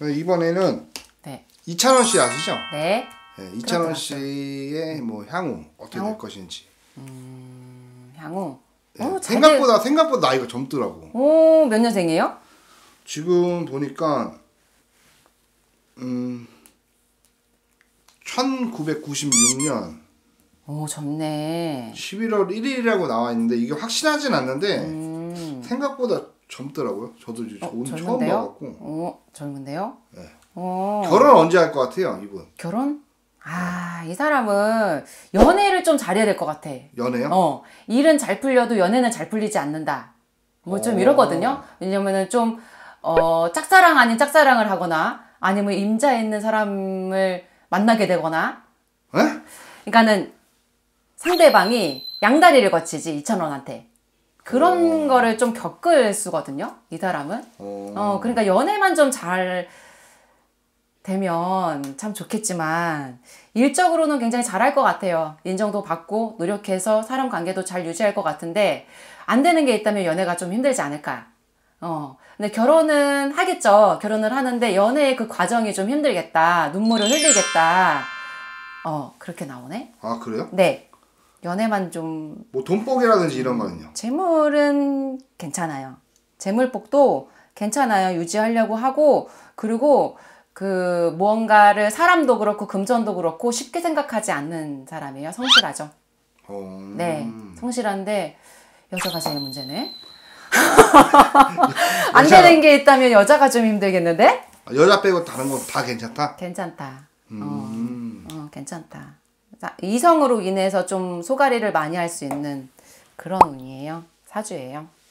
이번에는 네. 이찬원 씨 아시죠? 네. 네 그렇죠. 이찬원 씨의 뭐 향후 어떻게 향후? 될 것인지. 음, 향후. 네, 오, 어, 생각보다 될... 생각보다 나이가 젊더라고. 오, 몇 년생이에요? 지금 보니까 음 1996년 오, 젊네. 11월 1일이라고 나와 있는데 이게 확실하진 않는데 음. 생각보다 젊더라고요. 저도 이제 어, 처음 봐갖고. 어, 젊은데요? 네. 어. 결혼 언제 할 것 같아요, 이분? 결혼? 아, 네. 이 사람은 연애를 좀 잘해야 될 것 같아. 연애요? 어. 일은 잘 풀려도 연애는 잘 풀리지 않는다. 뭐좀 어. 이러거든요. 왜냐면은 좀, 어, 짝사랑 아닌 짝사랑을 하거나 아니면 임자에 있는 사람을 만나게 되거나. 에? 그러니까는 상대방이 양다리를 거치지, 이찬원한테. 그런 오. 거를 좀 겪을 수거든요. 이 사람은. 오. 어, 그러니까 연애만 좀 잘 되면 참 좋겠지만 일적으로는 굉장히 잘할 것 같아요. 인정도 받고 노력해서 사람 관계도 잘 유지할 것 같은데 안 되는 게 있다면 연애가 좀 힘들지 않을까. 어. 근데 결혼은 하겠죠. 결혼을 하는데 연애의 그 과정이 좀 힘들겠다. 눈물을 흘리겠다. 어, 그렇게 나오네. 아, 그래요? 네. 연애만 좀. 뭐 돈복이라든지 이런 거는요? 재물은 괜찮아요. 재물복도 괜찮아요. 유지하려고 하고, 그리고 그 무언가를 사람도 그렇고 금전도 그렇고 쉽게 생각하지 않는 사람이에요. 성실하죠. 어... 네, 음. 성실한데 여자가 제일 문제네. 여자가... 되는 게 있다면 여자가 좀 힘들겠는데? 아, 여자 빼고 다른 건 다 괜찮다? 괜찮다. 어. 음... 어, 어, 괜찮다. 아, 이성으로 인해서 좀 소가리를 많이 할 수 있는 그런 운이에요. 사주예요.